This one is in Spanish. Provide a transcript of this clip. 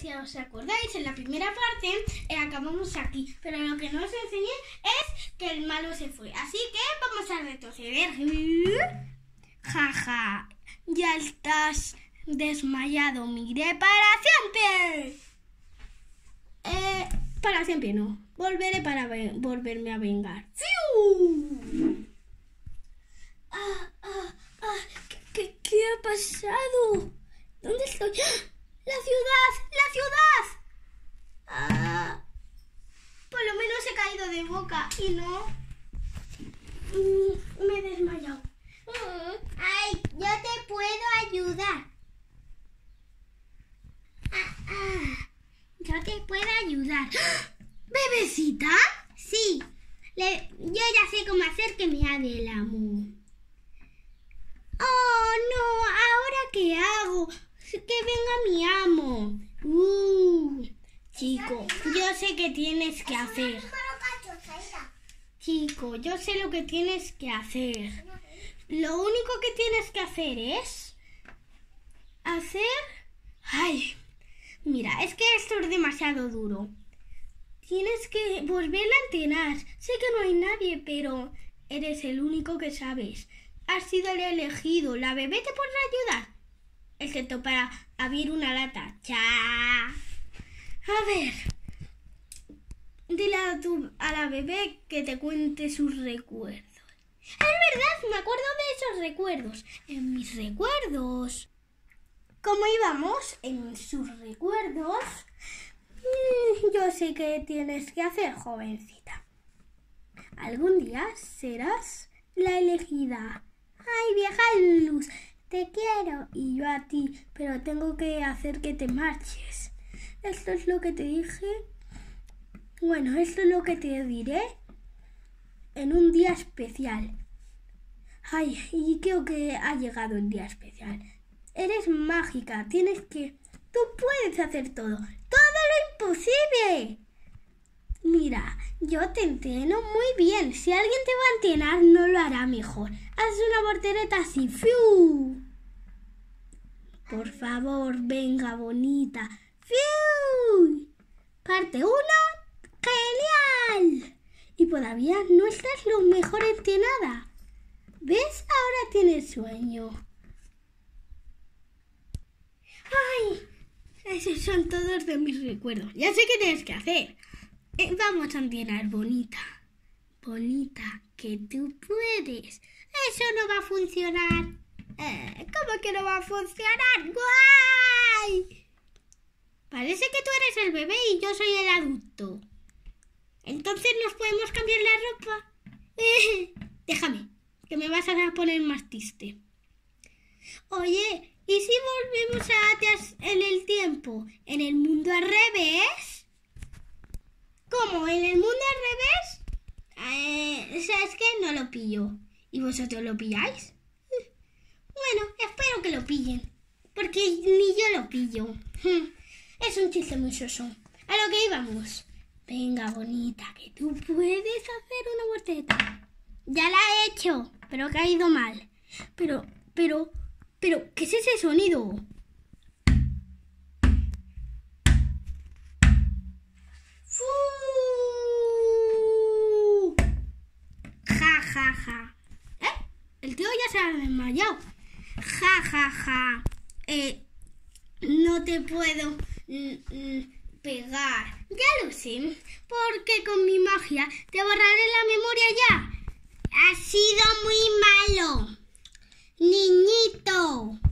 Si os acordáis, en la primera parte eh, acabamos aquí, pero lo que no os enseñé es que el malo se fue. Así que vamos a retroceder. Jaja, ya estás desmayado, miré para siempre. Eh, para siempre no, volveré para volverme a vengar. ¡Fiu! Ah, ah, ah, ¿qué, qué ha pasado? ¿Dónde estoy? ¡La ciudad! ciudad! Ah, por lo menos he caído de boca y no me he desmayado. Ay, yo te puedo ayudar. Ah, ah, yo te puedo ayudar. ¿Bebecita? Sí. yo ya sé cómo hacer que me haga el amo. Oh, no, ¿ahora qué hago? Que venga mi amo chico, yo sé que tienes que hacer. Chico, yo sé lo que tienes que hacer. Lo único que tienes que hacer es hacer... Ay, mira, es que esto es demasiado duro. Tienes que volver a entrenar. Sé que no hay nadie, pero eres el único que sabes. Has sido el elegido. La bebé te podrá ayudar para abrir una lata. A ver. Dile a, a la bebé que te cuente sus recuerdos. Ah, es verdad, me acuerdo de esos recuerdos. En mis recuerdos. como íbamos? En sus recuerdos. Mm, yo sé que tienes que hacer, jovencita. Algún día serás la elegida. ¡Ay, vieja luz! te quiero y yo a ti, pero tengo que hacer que te marches. Esto es lo que te dije. Bueno, esto es lo que te diré en un día especial. Ay, y creo que ha llegado el día especial. Eres mágica, tienes que... Tú puedes hacer todo, todo lo imposible. Mira, yo te entreno muy bien. Si alguien te va a entrenar, no lo hará mejor. Haz una portereta así. ¡Fiu! Por favor, venga, bonita. ¡Fiu! Parte 1. ¡Genial! Y todavía no estás lo mejor entrenada. ¿Ves? Ahora tienes sueño. ¡Ay! Esos son todos de mis recuerdos. Ya sé qué tienes que hacer. Eh, vamos a entrenar, bonita. Bonita, que tú puedes. Eso no va a funcionar. Eh, ¿Cómo que no va a funcionar? ¡Guay! Parece que tú eres el bebé y yo soy el adulto. Entonces nos podemos cambiar la ropa. déjame, que me vas a poner más triste. Oye, ¿y si volvemos a atrás en el tiempo, en el mundo al revés? como en el mundo al revés, eh, ¿sabes qué? No lo pillo. ¿Y vosotros lo pilláis? Bueno, espero que lo pillen. Porque ni yo lo pillo. Es un chiste muy soso. A lo que íbamos. Venga, bonita, que tú puedes hacer una boceta. Ya la he hecho, pero ha caído mal. Pero, pero, pero, ¿qué es ese sonido? ¿Eh? El tío ya se ha desmayado. Ja, ja, ja. Eh, no te puedo mm, mm, pegar. Ya lo sé, porque con mi magia te borraré la memoria ya. Ha sido muy malo. Niñito.